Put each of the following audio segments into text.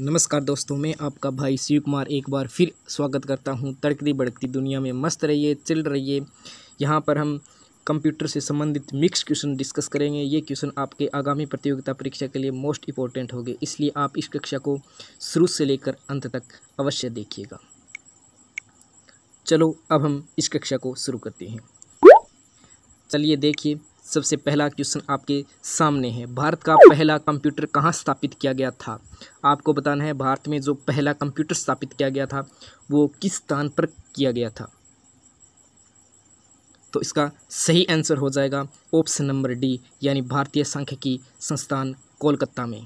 नमस्कार दोस्तों मैं आपका भाई शिव कुमार एक बार फिर स्वागत करता हूं तड़कती बढ़कती दुनिया में मस्त रहिए चिल रहिए यहां पर हम कंप्यूटर से संबंधित मिक्स क्वेश्चन डिस्कस करेंगे ये क्वेश्चन आपके आगामी प्रतियोगिता परीक्षा के लिए मोस्ट इंपॉर्टेंट होंगे इसलिए आप इस कक्षा को शुरू से लेकर अंत तक अवश्य देखिएगा चलो अब हम इस कक्षा को शुरू करते हैं चलिए देखिए सबसे पहला क्वेश्चन आपके सामने है भारत का पहला कंप्यूटर कहाँ स्थापित किया गया था आपको बताना है भारत में जो पहला कंप्यूटर स्थापित किया गया था वो किस स्थान पर किया गया था तो इसका सही आंसर हो जाएगा ऑप्शन नंबर डी यानी भारतीय सांख्यिकी संस्थान कोलकाता में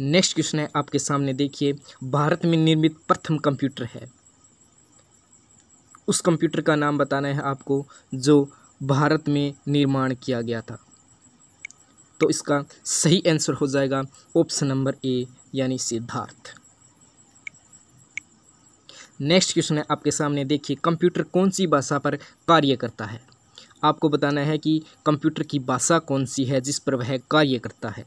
नेक्स्ट क्वेश्चन है आपके सामने देखिए भारत में निर्मित प्रथम कंप्यूटर है उस कंप्यूटर का नाम बताना है आपको जो भारत में निर्माण किया गया था तो इसका सही आंसर हो जाएगा ऑप्शन नंबर ए यानी सिद्धार्थ नेक्स्ट क्वेश्चन है आपके सामने देखिए कंप्यूटर कौन सी भाषा पर कार्य करता है आपको बताना है कि कंप्यूटर की भाषा कौन सी है जिस पर वह कार्य करता है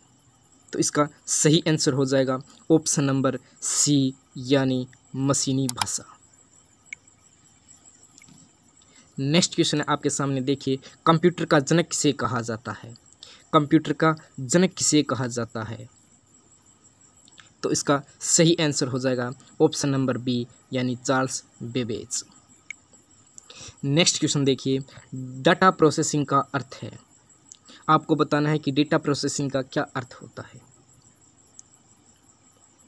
तो इसका सही आंसर हो जाएगा ऑप्शन नंबर सी यानी मशीनी भाषा नेक्स्ट क्वेश्चन है आपके सामने देखिए कंप्यूटर का जनक किसे कहा जाता है कंप्यूटर का जनक किसे कहा जाता है तो इसका सही आंसर हो जाएगा ऑप्शन नंबर बी यानी चार्ल्स बेबेज नेक्स्ट क्वेश्चन देखिए डाटा प्रोसेसिंग का अर्थ है आपको बताना है कि डेटा प्रोसेसिंग का क्या अर्थ होता है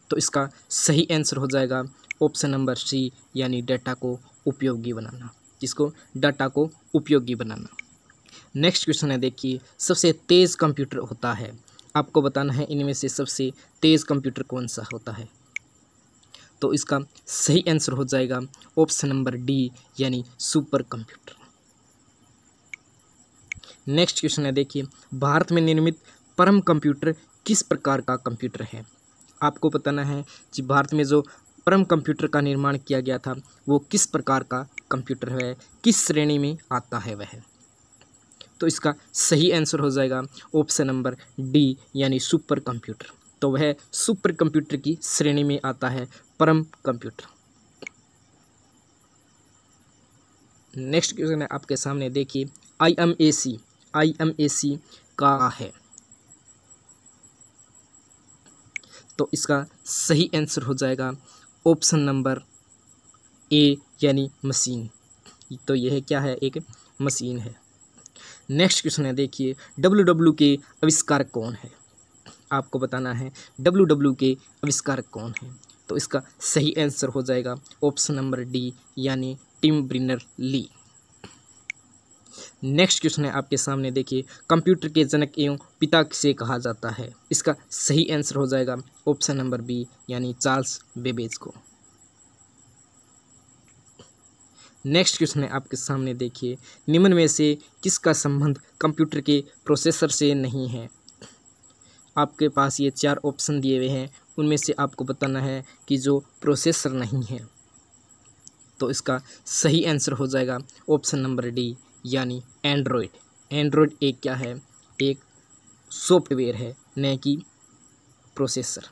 तो इसका सही आंसर हो जाएगा ऑप्शन नंबर सी यानी डेटा को उपयोगी बनाना जिसको डाटा को उपयोगी बनाना नेक्स्ट क्वेश्चन है देखिए सबसे तेज़ कंप्यूटर होता है आपको बताना है इनमें से सबसे तेज़ कंप्यूटर कौन सा होता है तो इसका सही आंसर हो जाएगा ऑप्शन नंबर डी यानी सुपर कंप्यूटर नेक्स्ट क्वेश्चन है देखिए भारत में निर्मित परम कंप्यूटर किस प्रकार का कंप्यूटर है आपको बताना है कि भारत में जो परम कंप्यूटर का निर्माण किया गया था वो किस प्रकार का कंप्यूटर है किस श्रेणी में आता है वह तो इसका सही आंसर हो जाएगा ऑप्शन नंबर डी यानी सुपर कंप्यूटर तो वह सुपर कंप्यूटर की श्रेणी में आता है परम कंप्यूटर नेक्स्ट क्वेश्चन है आपके सामने देखिए I M A C I M A सी का है तो इसका सही आंसर हो जाएगा ऑप्शन नंबर ए यानी मशीन तो यह क्या है एक मशीन है नेक्स्ट क्वेश्चन है देखिए डब्ल्यू डब्ल्यू के आविष्कार कौन है आपको बताना है डब्ल्यू डब्ल्यू के आविष्कार कौन है तो इसका सही आंसर हो जाएगा ऑप्शन नंबर डी यानी Tim Berners Lee next question है आपके सामने देखिए कंप्यूटर के जनक एवं पिता से कहा जाता है इसका सही आंसर हो जाएगा ऑप्शन नंबर बी यानी चार्ल्स बेबेज को नेक्स्ट क्वेश्चन है आपके सामने देखिए निम्न में से किसका संबंध कंप्यूटर के प्रोसेसर से नहीं है आपके पास ये चार ऑप्शन दिए हुए हैं उनमें से आपको बताना है कि जो प्रोसेसर नहीं है तो इसका सही आंसर हो जाएगा ऑप्शन नंबर डी यानी एंड्रॉयड एंड्रॉयड एक क्या है एक सॉफ्टवेयर है न कि प्रोसेसर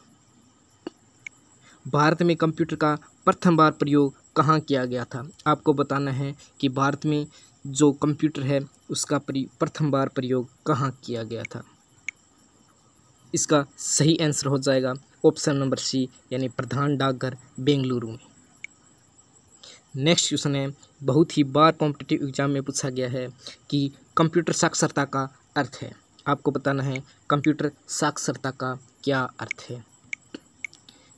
भारत में कंप्यूटर का प्रथम बार प्रयोग कहाँ किया गया था आपको बताना है कि भारत में जो कंप्यूटर है उसका प्रथम बार प्रयोग कहाँ किया गया था इसका सही आंसर हो जाएगा ऑप्शन नंबर सी यानी प्रधान डाकघर बेंगलुरु में नेक्स्ट क्वेश्चन है बहुत ही बार कॉम्पिटेटिव एग्जाम में पूछा गया है कि कंप्यूटर साक्षरता का अर्थ है आपको बताना है कंप्यूटर साक्षरता का क्या अर्थ है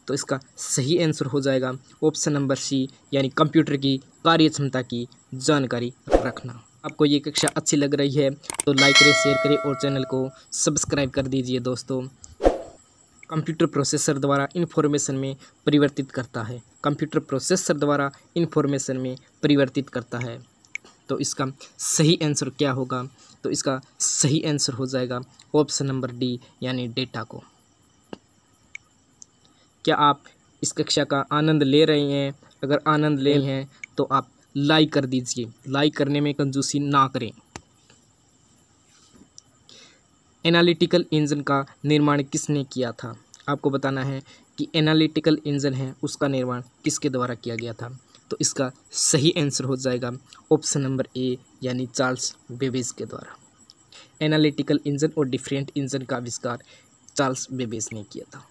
तो इसका सही आंसर हो जाएगा ऑप्शन नंबर सी यानी कंप्यूटर की कार्य क्षमता की जानकारी रखना आपको ये कक्षा अच्छी लग रही है तो लाइक करें शेयर करें और चैनल को सब्सक्राइब कर दीजिए दोस्तों कंप्यूटर प्रोसेसर द्वारा इन्फॉर्मेशन में परिवर्तित करता है कंप्यूटर प्रोसेसर द्वारा इन्फॉर्मेशन में परिवर्तित करता है तो इसका सही आंसर क्या होगा तो इसका सही आंसर हो जाएगा ऑप्शन नंबर डी यानी डेटा को क्या आप इस कक्षा का आनंद ले रहे हैं अगर आनंद ले रहे हैं तो आप लाइक कर दीजिए लाइक करने में कंजूसी ना करें एनालिटिकल इंजन का निर्माण किसने किया था आपको बताना है कि एनालिटिकल इंजन है उसका निर्माण किसके द्वारा किया गया था तो इसका सही आंसर हो जाएगा ऑप्शन नंबर ए यानी चार्ल्स बेबेज के द्वारा एनालिटिकल इंजन और डिफरेंट इंजन का आविष्कार चार्ल्स बेबेज ने किया था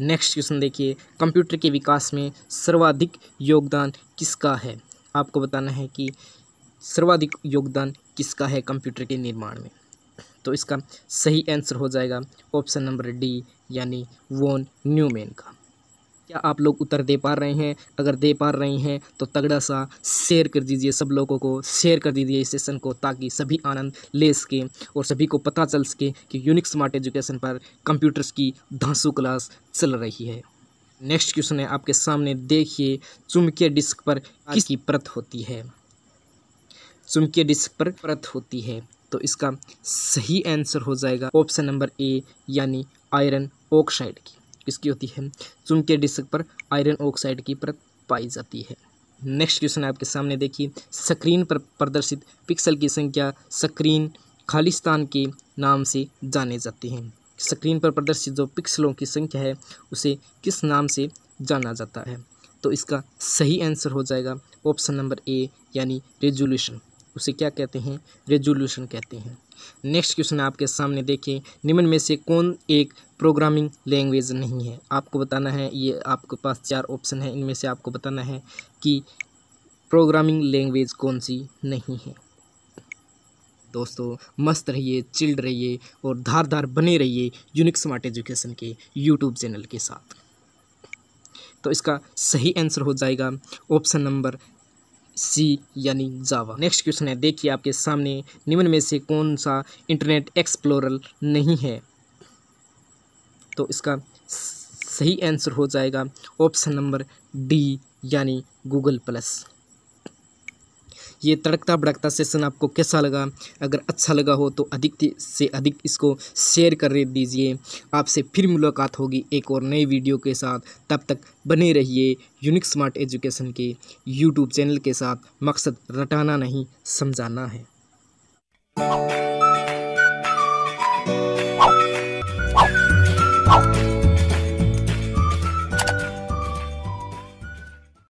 नेक्स्ट क्वेश्चन देखिए कंप्यूटर के विकास में सर्वाधिक योगदान किसका है आपको बताना है कि सर्वाधिक योगदान किसका है कंप्यूटर के निर्माण में तो इसका सही आंसर हो जाएगा ऑप्शन नंबर डी यानी न्यू मैन का क्या आप लोग उत्तर दे पा रहे हैं अगर दे पा रहे हैं तो तगड़ा सा शेयर कर दीजिए सब लोगों को शेयर कर दीजिए इस सेशन को ताकि सभी आनंद ले सकें और सभी को पता चल सके कि यूनिक स्मार्ट एजुकेशन पर कंप्यूटर्स की धांसू क्लास चल रही है नेक्स्ट क्वेश्चन है आपके सामने देखिए चुमकीय डिस्क पर किसकी परत होती है चुमकीय डिस्क पर परत होती है तो इसका सही आंसर हो जाएगा ऑप्शन नंबर ए यानी आयरन ऑक्साइड की इसकी होती है चुनके डिस्क पर आयरन ऑक्साइड की परत पाई जाती है नेक्स्ट क्वेश्चन आपके सामने देखिए स्क्रीन पर प्रदर्शित पिक्सल की संख्या स्क्रीन खालिस्तान के नाम से जाने जाते हैं स्क्रीन पर प्रदर्शित जो पिक्सलों की संख्या है उसे किस नाम से जाना जाता है तो इसका सही आंसर हो जाएगा ऑप्शन नंबर ए यानी रेजोल्यूशन उसे क्या कहते हैं रेजोल्यूशन कहते हैं नेक्स्ट क्वेश्चन आपके सामने देखिए निम्न में से कौन एक प्रोग्रामिंग लैंग्वेज नहीं है आपको बताना है ये आपके पास चार ऑप्शन है इनमें से आपको बताना है कि प्रोग्रामिंग लैंग्वेज कौन सी नहीं है दोस्तों मस्त रहिए चिल्ड रहिए और धारदार बने रहिए यूनिक स्मार्ट एजुकेशन के यूट्यूब चैनल के साथ तो इसका सही आंसर हो जाएगा ऑप्शन नंबर सी यानी जावा नेक्स्ट क्वेश्चन है देखिए आपके सामने निम्न में से कौन सा इंटरनेट एक्सप्लोरल नहीं है तो इसका सही आंसर हो जाएगा ऑप्शन नंबर डी यानी गूगल प्लस ये तड़कता भड़कता सेशन आपको कैसा लगा अगर अच्छा लगा हो तो अधिक से अधिक इसको शेयर कर दीजिए आपसे फिर मुलाकात होगी एक और नए वीडियो के साथ तब तक बने रहिए यूनिक स्मार्ट एजुकेशन के यूट्यूब चैनल के साथ मकसद रटाना नहीं समझाना है